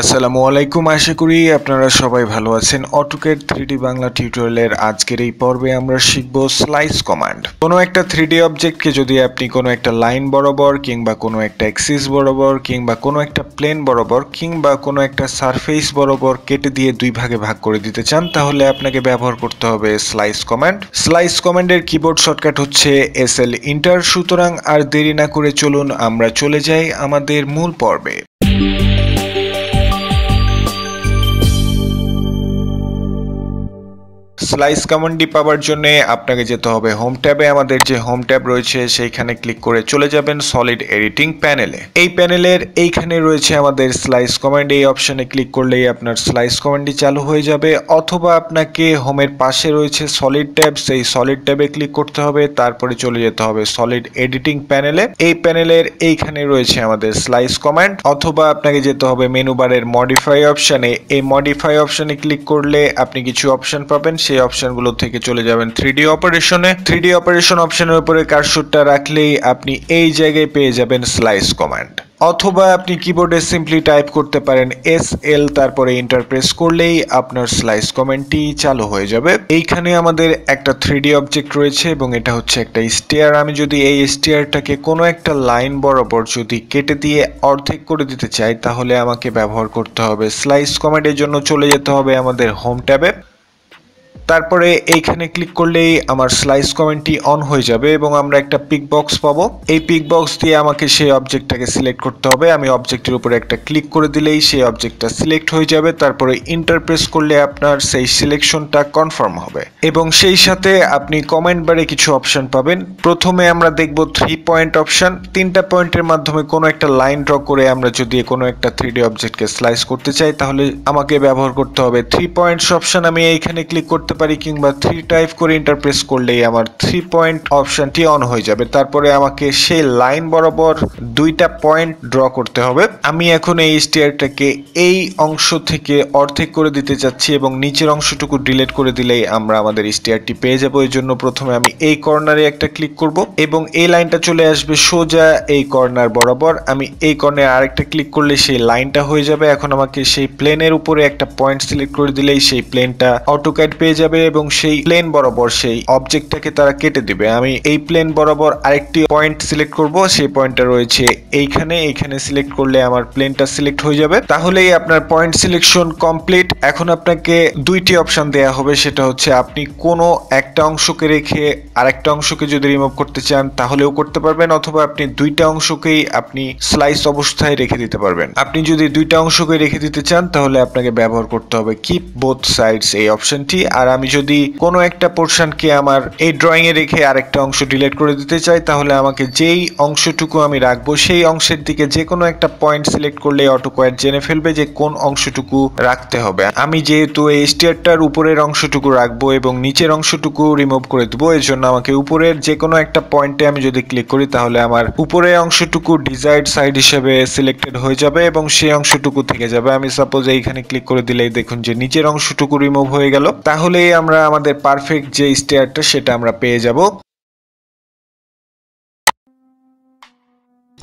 আসসালামু আলাইকুম আশা করি আপনারা সবাই ভালো আছেন অটোকের থ্রিডি বাংলা টিউটোরিয়ালের আজকের এই পর্বে আমরা শিখব স্লাইস কমান্ড কোনো একটা থ্রিডি অবজেক্টকে যদি আপনি কোনো একটা লাইন বরাবর কিংবা কোনো একটা অ্যাক্সিস বরাবর কিংবা কোনো একটা প্লেন বরাবর কিংবা কোনো একটা সারফেস বরাবর কেটে দিয়ে দুই ভাগে ভাগ করে দিতে চান তাহলে আপনাকে ব্যবহার করতে হবে স্লাইস কমান্ড স্লাইস কমান্ডের কিবোর্ড শর্টকাট হচ্ছে এস এল ইন্টার সুতরাং আর দেরি না করে চলুন আমরা চলে যাই আমাদের মূল পর্বে স্লাইস কমান্ডটি পাওয়ার জন্য আপনাকে যেতে হবে হোম ট্যাবে আমাদের যে হোম ট্যাব রয়েছে সেইখানে ক্লিক করে চলে যাবেন সলিড এডিটিং প্যানেলে এই প্যানেলের এইখানে রয়েছে আমাদের স্লাইস কমান্ড এই অপশানে ক্লিক করলেই আপনার স্লাইস কমান্ডটি চালু হয়ে যাবে অথবা আপনাকে হোমের পাশে রয়েছে সলিড ট্যাব সেই সলিড ট্যাবে ক্লিক করতে হবে তারপরে চলে যেতে হবে সলিড এডিটিং প্যানেলে এই প্যানেলের এইখানে রয়েছে আমাদের স্লাইস কমান্ড অথবা আপনাকে যেতে হবে মেনু বারের মডিফাই অপশানে এই মডিফাই অপশানে ক্লিক করলে আপনি কিছু অপশান পাবেন সেই অপশানগুলো থেকে চলে যাবেন থ্রি ডি অপারেশনে থ্রি ডি অপারেশন অপশনের উপরে কারসুটটা রাখলেই আপনি এই জায়গায় পেয়ে যাবেন স্লাইস কমান্ড অথবা আপনি কিবোর্ডে সিম্পলি টাইপ করতে পারেন এস এল তারপরে ইন্টারপ্রেস করলেই আপনার স্লাইস কমেন্টটি চালু হয়ে যাবে এইখানে আমাদের একটা থ্রি অবজেক্ট রয়েছে এবং এটা হচ্ছে একটা স্টেয়ার আমি যদি এই স্টেয়ারটাকে কোনো একটা লাইন বরাবর যদি কেটে দিয়ে অর্ধেক করে দিতে চাই তাহলে আমাকে ব্যবহার করতে হবে স্লাইস কমেন্টের জন্য চলে যেতে হবে আমাদের হোম ট্যাবে তারপরে এইখানে ক্লিক করলেই আমার স্লাইস কমেন্টটি অন হয়ে যাবে এবং আমরা একটা পিক বক্স পাবো এই পিক বক্স দিয়ে আমাকে সেই অবজেক্টটাকে সিলেক্ট করতে হবে আমি অবজেক্টের উপরে একটা ক্লিক করে দিলেই সেই অবজেক্টটা সিলেক্ট হয়ে যাবে তারপরে ইন্টারপ্রেস করলে আপনার সেই সিলেকশনটা কনফার্ম হবে এবং সেই সাথে আপনি কমেন্ট বারে কিছু অপশন পাবেন প্রথমে আমরা দেখব থ্রি পয়েন্ট অপশন তিনটা পয়েন্টের মাধ্যমে কোনো একটা লাইন ড্র করে আমরা যদি কোনো একটা থ্রি ডি অবজেক্টকে স্লাইস করতে চাই তাহলে আমাকে ব্যবহার করতে হবে থ্রি পয়েন্টস অপশন আমি এইখানে ক্লিক করতে করতে পারি কিংবা থ্রি টাইপ করে ইন্টারপ্রেস করলেই আমার থ্রি পয়েন্ট অপশনটি অন হয়ে যাবে তারপরে আমাকে সেই লাইন বরাবর দুইটা পয়েন্ট ড্র করতে হবে আমি এখন এই স্টিয়ারটাকে এই অংশ থেকে অর্ধেক করে দিতে চাচ্ছি এবং নিচের অংশটুকু ডিলেট করে দিলেই আমরা আমাদের স্টিয়ারটি পেয়ে যাবো এই জন্য প্রথমে আমি এই কর্নারে একটা ক্লিক করব এবং এই লাইনটা চলে আসবে সোজা এই কর্নার বরাবর আমি এই কর্নারে আরেকটা ক্লিক করলে সেই লাইনটা হয়ে যাবে এখন আমাকে সেই প্লেনের উপরে একটা পয়েন্ট সিলেক্ট করে দিলেই সেই প্লেনটা অটোক্যাড পেয়ে যাবে যাবে এবং সেই প্লেন বরাবর সেই অবজেক্টটাকে তারা কেটে দেবে আমি এই প্লেন বরাবর আরেকটি পয়েন্ট সিলেক্ট করব সেই পয়েন্টটা রয়েছে এইখানে এইখানে সিলেক্ট করলে আমার প্লেনটা সিলেক্ট হয়ে যাবে তাহলেই আপনার পয়েন্ট সিলেকশন কমপ্লিট এখন আপনাকে দুইটি অপশন দেয়া হবে সেটা হচ্ছে আপনি কোনো একটা অংশকে রেখে আরেকটা অংশকে যদি রিমুভ করতে চান তাহলেও করতে পারবেন অথবা আপনি দুইটা অংশকেই আপনি স্লাইস অবস্থায় রেখে দিতে পারবেন আপনি যদি দুইটা অংশকে রেখে দিতে চান তাহলে আপনাকে ব্যবহার করতে হবে কিপ বোথ সাইডস এই অপশনটি আর আমি যদি কোনো একটা পোর্শনকে আমার এই ড্রয়িংয়ে রেখে আরেকটা অংশ ডিলেট করে দিতে চাই তাহলে আমাকে যেই অংশটুকু আমি রাখবো সেই অংশের দিকে যে কোনো একটা পয়েন্ট সিলেক্ট করলে অটোকোয়ার জেনে ফেলবে যে কোন অংশটুকু রাখতে হবে আমি যেহেতু এই স্টিয়ারটার উপরের অংশটুকু রাখবো এবং নিচের অংশটুকু রিমুভ করে দেবো এর জন্য আমাকে উপরের যে কোনো একটা পয়েন্টে আমি যদি ক্লিক করি তাহলে আমার উপরের অংশটুকু ডিজাইড সাইড হিসেবে সিলেক্টেড হয়ে যাবে এবং সেই অংশটুকু থেকে যাবে আমি সাপোজ এইখানে ক্লিক করে দিলেই দেখুন যে নিচের অংশটুকু রিমুভ হয়ে গেল তাহলে আমরা আমাদের পারফেক্ট যে স্টেয়ারটা সেটা আমরা পেয়ে যাব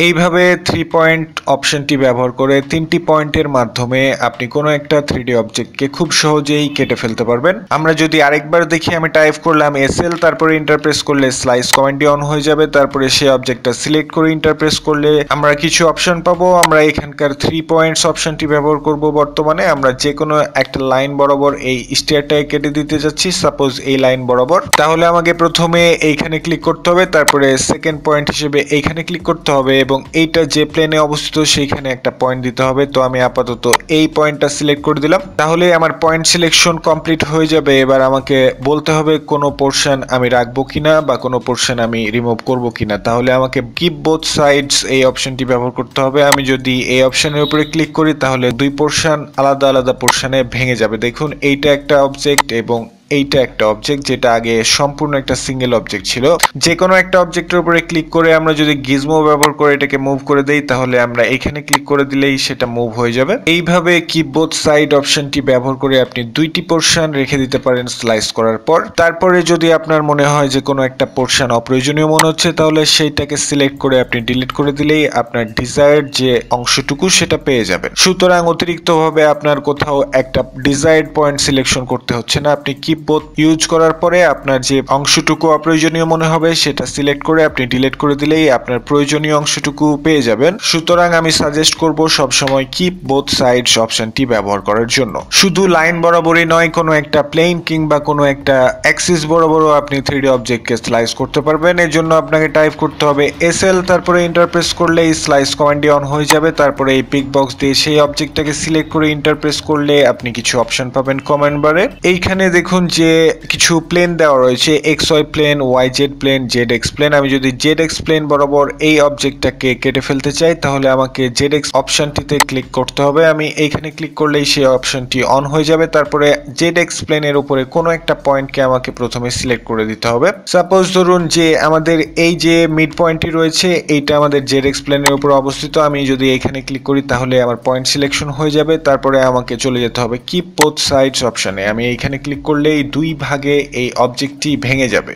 এইভাবে থ্রি পয়েন্ট অপশনটি ব্যবহার করে তিনটি পয়েন্টের মাধ্যমে আপনি কোনো একটা থ্রি ডি অবজেক্টকে খুব সহজেই কেটে ফেলতে পারবেন আমরা যদি আরেকবার দেখি আমি টাইপ করলাম এস এল তারপরে ইন্টারপ্রেস করলে স্লাইস কমেন্টটি অন হয়ে যাবে তারপরে সেই অবজেক্টটা সিলেক্ট করে ইন্টারপ্রেস করলে আমরা কিছু অপশন পাবো আমরা এখানকার থ্রি পয়েন্টস অপশনটি ব্যবহার করব বর্তমানে আমরা যে কোনো একটা লাইন বরাবর এই স্টেয়ারটাকে কেটে দিতে যাচ্ছি সাপোজ এই লাইন বরাবর তাহলে আমাকে প্রথমে এইখানে ক্লিক করতে হবে তারপরে সেকেন্ড পয়েন্ট হিসেবে এইখানে ক্লিক করতে হবে এবং এইটা যে প্লেনে অবস্থিত সেইখানে একটা পয়েন্ট দিতে হবে তো আমি আপাতত এই পয়েন্টটা সিলেক্ট করে দিলাম তাহলে আমার পয়েন্ট সিলেকশন কমপ্লিট হয়ে যাবে এবার আমাকে বলতে হবে কোনো পোর্শন আমি রাখবো কিনা বা কোনো পোর্শন আমি রিমুভ করব কিনা তাহলে আমাকে কিপ বোথ সাইডস এই অপশনটি ব্যবহার করতে হবে আমি যদি এই অপশনের উপরে ক্লিক করি তাহলে দুই পোর্শন আলাদা আলাদা পোর্শনে ভেঙে যাবে দেখুন এইটা একটা অবজেক্ট এবং এইটা একটা অবজেক্ট যেটা আগে সম্পূর্ণ একটা সিঙ্গেল অবজেক্ট ছিল যে কোনো একটা অবজেক্টের উপরে ক্লিক করে আমরা যদি গিজমো ব্যবহার করে এটাকে মুভ করে দেই তাহলে আমরা এখানে ক্লিক করে দিলেই সেটা মুভ হয়ে যাবে এইভাবে কিবোর্ড সাইড অপশনটি ব্যবহার করে আপনি দুইটি পোর্শন রেখে দিতে পারেন স্লাইস করার পর তারপরে যদি আপনার মনে হয় যে কোনো একটা পোর্শন অপ্রয়োজনীয় মনে হচ্ছে তাহলে সেইটাকে সিলেক্ট করে আপনি ডিলিট করে দিলেই আপনার ডিজায়ার যে অংশটুকু সেটা পেয়ে যাবেন সুতরাং অতিরিক্তভাবে আপনার কোথাও একটা ডিজায়ার্ড পয়েন্ট সিলেকশন করতে হচ্ছে না আপনি কি বোথ ইউজ করার পরে আপনার যে অংশটুকু অপ্রয়োজনীয় মনে হবে সেটা সিলেক্ট করে আপনি ডিলিট করে দিলেই আপনার প্রয়োজনীয় অংশটুকু পেয়ে যাবেন সুতরাং আমি সাজেস্ট করব সবসময় কিপ বোথ সাইডস অপশনটি ব্যবহার করার জন্য শুধু লাইন বরাবরই নয় কোনো একটা প্লেন কিংবা কোনো একটা অ্যাক্সিস বরাবরও আপনি থ্রি অবজেক্টকে স্লাইস করতে পারবেন এর জন্য আপনাকে টাইপ করতে হবে এস এল তারপরে ইন্টারপ্রেস করলে এই স্লাইস কমান্ডটি অন হয়ে যাবে তারপরে এই পিক বক্স দিয়ে সেই অবজেক্টটাকে সিলেক্ট করে ইন্টারপ্রেস করলে আপনি কিছু অপশন পাবেন কমেন্ট বারে এইখানে দেখুন যে কিছু প্লেন দেওয়া রয়েছে X Y plane Y Z plane Z X plane আমি যদি জেড এক্স প্লেন বরাবর এই অবজেক্টটাকে কেটে ফেলতে চাই তাহলে আমাকে জেড এক্স অপশানটিতে ক্লিক করতে হবে আমি এইখানে ক্লিক করলেই সেই অপশানটি অন হয়ে যাবে তারপরে জেড এক্স প্লেনের উপরে কোনো একটা পয়েন্টকে আমাকে প্রথমে সিলেক্ট করে দিতে হবে সাপোজ ধরুন যে আমাদের এই যে মিড পয়েন্টটি রয়েছে এইটা আমাদের জেড এক্স প্লেনের উপর অবস্থিত আমি যদি এখানে ক্লিক করি তাহলে আমার পয়েন্ট সিলেকশন হয়ে যাবে তারপরে আমাকে চলে যেতে হবে কি পোথ সাইডস অপশানে আমি এইখানে ক্লিক করলেই দুই ভাগে এই অবজেক্টটি ভেঙে যাবে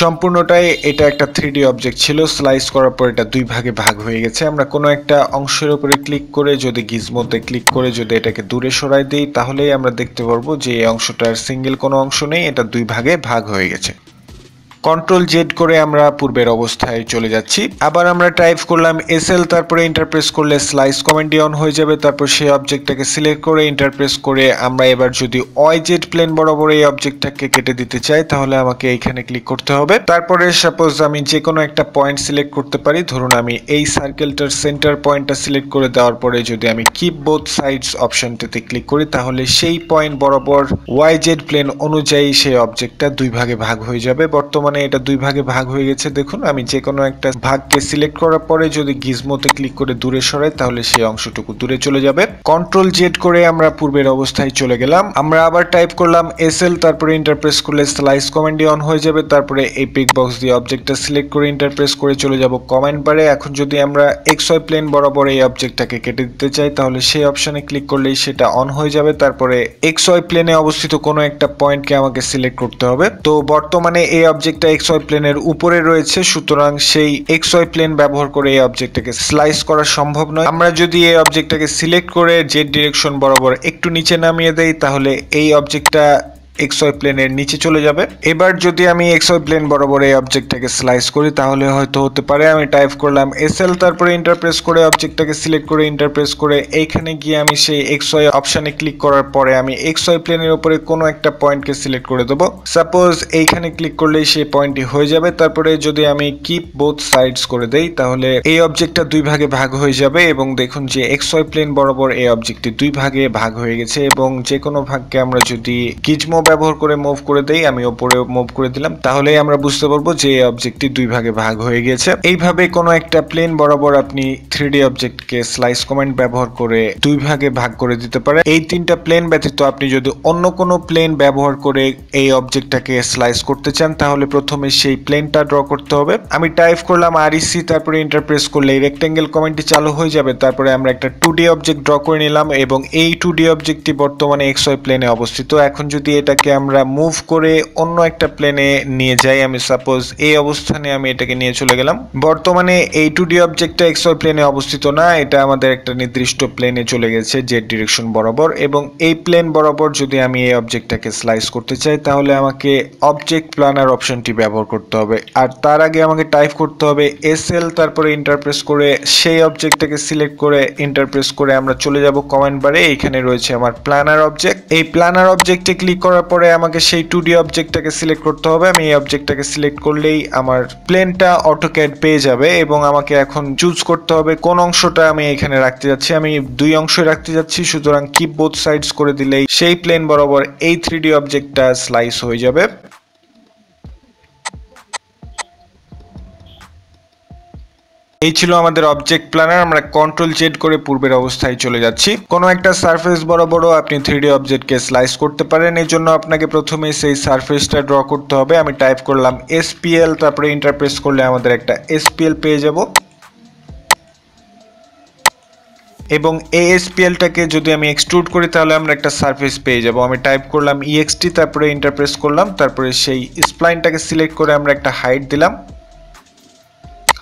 সম্পূর্ণটাই এটা একটা থ্রি অবজেক্ট ছিল স্লাইস করার পর এটা দুই ভাগে ভাগ হয়ে গেছে আমরা কোনো একটা অংশের উপরে ক্লিক করে যদি গিজমোতে ক্লিক করে যদি এটাকে দূরে সরাই দিই তাহলেই আমরা দেখতে পারবো যে এই অংশটার সিঙ্গেল কোনো অংশ নেই এটা দুই ভাগে ভাগ হয়ে গেছে কন্ট্রোল জেড করে আমরা পূর্বের অবস্থায় চলে যাচ্ছি আবার আমরা টাইপ করলাম এস এল তারপরে ইন্টারপ্রেস করলে স্লাইস কমেন্ডি অন হয়ে যাবে তারপর সেই অবজেক্টটাকে সিলেক্ট করে ইন্টারপ্রেস করে আমরা এবার যদি অয় জেড প্লেন বরাবর এই অবজেক্টটাকে কেটে দিতে চাই তাহলে আমাকে এইখানে ক্লিক করতে হবে তারপরে সাপোজ আমি যে কোনো একটা পয়েন্ট সিলেক্ট করতে পারি ধরুন আমি এই সার্কেলটার সেন্টার পয়েন্টটা সিলেক্ট করে দেওয়ার পরে যদি আমি কিপ বোথ সাইডস অপশনটাতে ক্লিক করি তাহলে সেই পয়েন্ট বরাবর ওয়াই জেড প্লেন অনুযায়ী সেই অবজেক্টটা দুই ভাগে ভাগ হয়ে যাবে বর্তমানে মানে এটা দুই ভাগে ভাগ হয়ে গেছে দেখুন আমি যে কোনো একটা ভাগকে সিলেক্ট করার পরে যদি গিজমোতে ক্লিক করে দূরে সরাই তাহলে সেই অংশটুকু দূরে চলে যাবে কন্ট্রোল জেড করে আমরা পূর্বের অবস্থায় চলে গেলাম আমরা আবার টাইপ করলাম এস এল তারপরে ইন্টারপ্রেস করলে স্লাইস কমান্ডই অন হয়ে যাবে তারপরে এই পিক বক্স দিয়ে অবজেক্টটা সিলেক্ট করে ইন্টারপ্রেস করে চলে যাব কমেন্ট বারে এখন যদি আমরা এক্স ওয়াই প্লেন বরাবর এই অবজেক্টটাকে কেটে দিতে চাই তাহলে সেই অপশানে ক্লিক করলেই সেটা অন হয়ে যাবে তারপরে এক্স ওয়াই প্লেনে অবস্থিত কোনো একটা পয়েন্টকে আমাকে সিলেক্ট করতে হবে তো বর্তমানে এই অবজেক্ট অবজেক্টটা এক্স ওয়াই প্লেনের উপরে রয়েছে সুতরাং সেই এক্স ওয়াই প্লেন ব্যবহার করে এই অবজেক্টটাকে স্লাইস করা সম্ভব নয় আমরা যদি এই অবজেক্টটাকে সিলেক্ট করে জেড ডিরেকশন বরাবর একটু নিচে নামিয়ে দেই তাহলে এই অবজেক্টটা এক্সয় প্লেনের নিচে চলে যাবে এবার যদি আমি এক্সয় প্লেন বরাবর এই অবজেক্টটাকে স্লাইস করি তাহলে হয়তো হতে পারে আমি টাইপ করলাম এস এল তারপরে ইন্টারপ্রেস করে অবজেক্টটাকে সিলেক্ট করে ইন্টারপ্রেস করে এইখানে গিয়ে আমি সেই এক্সয় অপশানে ক্লিক করার পরে আমি এক্সয় প্লেনের উপরে কোনো একটা পয়েন্টকে সিলেক্ট করে দেবো সাপোজ এইখানে ক্লিক করলেই সেই পয়েন্টটি হয়ে যাবে তারপরে যদি আমি কিপ বোথ সাইডস করে দেই তাহলে এই অবজেক্টটা দুই ভাগে ভাগ হয়ে যাবে এবং দেখুন যে এক্সয় প্লেন বরাবর এই অবজেক্টটি দুই ভাগে ভাগ হয়ে গেছে এবং যে কোনো ভাগকে আমরা যদি গিজমো ব্যবহার করে মুভ করে দেই আমি ওপরে মুভ করে দিলাম তাহলেই আমরা বুঝতে পারবো যে এই অবজেক্টটি দুই ভাগে ভাগ হয়ে গেছে এইভাবে কোনো একটা প্লেন বরাবর আপনি থ্রি ডি অবজেক্টকে স্লাইস কমান্ড ব্যবহার করে দুই ভাগে ভাগ করে দিতে পারে এই তিনটা প্লেন ব্যতীত আপনি যদি অন্য কোনো প্লেন ব্যবহার করে এই অবজেক্টটাকে স্লাইস করতে চান তাহলে প্রথমে সেই প্লেনটা ড্র করতে হবে আমি টাইপ করলাম আর ইসি e তারপরে ইন্টারপ্রেস করলে রেক্টেঙ্গেল কমেন্টটি চালু হয়ে যাবে তারপরে আমরা একটা টু ডি অবজেক্ট ড্র করে নিলাম এবং এই টু ডি অবজেক্টটি বর্তমানে এক্সয় প্লেনে অবস্থিত এখন যদি এটা এটাকে আমরা মুভ করে অন্য একটা প্লেনে নিয়ে যাই আমি সাপোজ এই অবস্থানে আমি এটাকে নিয়ে চলে গেলাম বর্তমানে এই টু ডি অবজেক্টটা এক্সওয়াই প্লেনে অবস্থিত না এটা আমাদের একটা নির্দিষ্ট প্লেনে চলে গেছে জেড ডিরেকশন বরাবর এবং এই প্লেন বরাবর যদি আমি এই অবজেক্টটাকে স্লাইস করতে চাই তাহলে আমাকে অবজেক্ট প্ল্যানার অপশনটি ব্যবহার করতে হবে আর তার আগে আমাকে টাইপ করতে হবে এস এল তারপরে ইন্টারপ্রেস করে সেই অবজেক্টটাকে সিলেক্ট করে ইন্টারপ্রেস করে আমরা চলে যাব কমেন্ট বারে এইখানে রয়েছে আমার প্ল্যানার অবজেক্ট এই প্ল্যানার অবজেক্টে ক্লিক করার করার পরে আমাকে সেই টু ডি অবজেক্টটাকে সিলেক্ট করতে হবে আমি এই অবজেক্টটাকে সিলেক্ট করলেই আমার প্লেনটা অটোক্যাড পেয়ে যাবে এবং আমাকে এখন চুজ করতে হবে কোন অংশটা আমি এখানে রাখতে যাচ্ছি আমি দুই অংশ রাখতে যাচ্ছি সুতরাং কিপ বোথ সাইডস করে দিলেই সেই প্লেন বরাবর এই থ্রি ডি অবজেক্টটা স্লাইস হয়ে যাবে এই ছিল আমাদের অবজেক্ট প্ল্যানার আমরা কন্ট্রোল চেট করে পূর্বের অবস্থায় চলে যাচ্ছি কোনো একটা সারফেস বরাবরও আপনি থ্রি অবজেক্টকে স্লাইস করতে পারেন এই জন্য আপনাকে প্রথমে সেই সারফেসটা ড্র করতে হবে আমি টাইপ করলাম এসপিএল তারপরে ইন্টারপ্রেস করলে আমাদের একটা এসপিএল পেয়ে যাব এবং এই এসপিএলটাকে যদি আমি এক্সট্রুড করি তাহলে আমরা একটা সারফেস পেয়ে যাব আমি টাইপ করলাম ইএক্সটি e তারপরে ইন্টারপ্রেস করলাম তারপরে সেই স্প্লাইনটাকে সিলেক্ট করে আমরা একটা হাইট দিলাম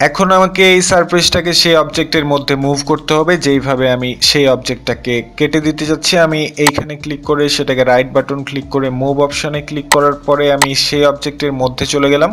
এখন আমাকে এই সারপ্রাইজটাকে সেই অবজেক্টের মধ্যে মুভ করতে হবে যেইভাবে আমি সেই অবজেক্টটাকে কেটে দিতে যাচ্ছি আমি এইখানে ক্লিক করে সেটাকে রাইট বাটন ক্লিক করে মুভ অপশানে ক্লিক করার পরে আমি সেই অবজেক্টের মধ্যে চলে গেলাম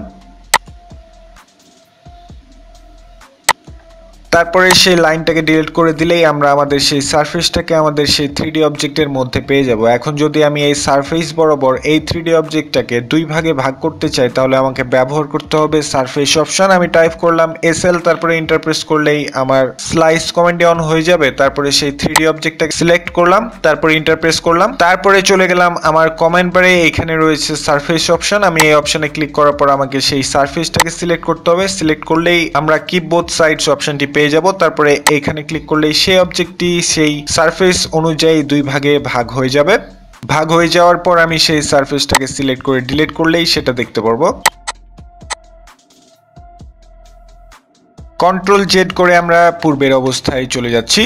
তারপরে সেই লাইনটাকে ডিলিট করে দিলেই আমরা আমাদের সেই সারফেসটাকে আমাদের সেই থ্রি অবজেক্টের মধ্যে পেয়ে যাব এখন যদি আমি এই সারফেস বরাবর এই থ্রি অবজেক্টটাকে দুই ভাগে ভাগ করতে চাই তাহলে আমাকে ব্যবহার করতে হবে সারফেস অপশন আমি টাইপ করলাম এস এল তারপরে ইন্টারপ্রেস করলেই আমার স্লাইস কমেন্টে অন হয়ে যাবে তারপরে সেই থ্রি অবজেক্টটাকে সিলেক্ট করলাম তারপরে ইন্টারপ্রেস করলাম তারপরে চলে গেলাম আমার কমেন্ট বারে এখানে রয়েছে সারফেস অপশন আমি এই অপশনে ক্লিক করার পর আমাকে সেই সারফেসটাকে সিলেক্ট করতে হবে সিলেক্ট করলেই আমরা কিপ বোথ সাইডস অপশনটি পেয়ে যাব তারপরে এখানে ক্লিক করলে সেই অবজেক্টটি সেই সারফেস অনুযায়ী দুই ভাগে ভাগ হয়ে যাবে ভাগ হয়ে যাওয়ার পর আমি সেই সারফেসটাকে সিলেক্ট করে ডিলিট করলেই সেটা দেখতে পারবো কন্ট্রোল জেড করে আমরা পূর্বের অবস্থায় চলে যাচ্ছি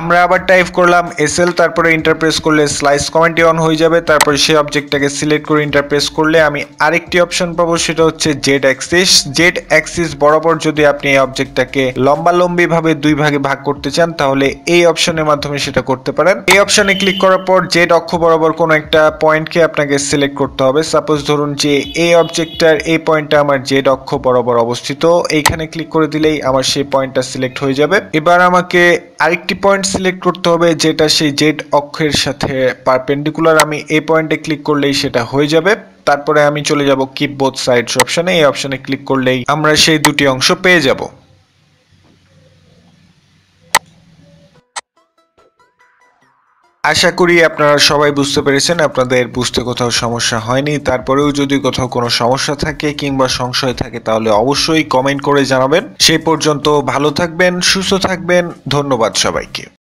আমরা আবার টাইপ করলাম এসএল তারপরে ইন্টারপ্রেস করলে স্লাইস কমেন্টি অন হয়ে যাবে তারপরে সেই অবজেক্টটাকে সিলেক্ট করে ইন্টারপ্রেস করলে আমি আরেকটি অপশন পাবো সেটা হচ্ছে জেড অ্যাক্সিস জেড অ্যাক্সিস বরাবর যদি আপনি এই অবজেক্টটাকে লম্বালম্বিভাবে ভাবে দুই ভাগে ভাগ করতে চান তাহলে এই অপশনের মাধ্যমে সেটা করতে পারেন এই অপশনে ক্লিক করার পর জেড অক্ষ বরাবর কোনো একটা পয়েন্টকে আপনাকে সিলেক্ট করতে হবে সাপোজ ধরুন যে এই অবজেক্টটার এই পয়েন্টটা আমার জেড অক্ষ বরাবর অবস্থিত এইখানে ক্লিক করে দিলেই আমার সেই পয়েন্টটা সিলেক্ট হয়ে যাবে এবার আমাকে আরেকটি পয়েন্ট সিলেক্ট করতে হবে যেটা সেই জেড অক্ষের সাথে পারপেন্ডিকুলার আমি এই পয়েন্টে ক্লিক করলেই সেটা হয়ে যাবে তারপরে আমি চলে যাব কিপ বোথ সাইডস অপশানে এই অপশানে ক্লিক করলেই আমরা সেই দুটি অংশ পেয়ে যাব আশা করি আপনারা সবাই বুঝতে পেরেছেন আপনাদের বুঝতে কোথাও সমস্যা হয়নি তারপরেও যদি কোথাও কোনো সমস্যা থাকে কিংবা সংশয় থাকে তাহলে অবশ্যই কমেন্ট করে জানাবেন সেই পর্যন্ত ভালো থাকবেন সুস্থ থাকবেন ধন্যবাদ সবাইকে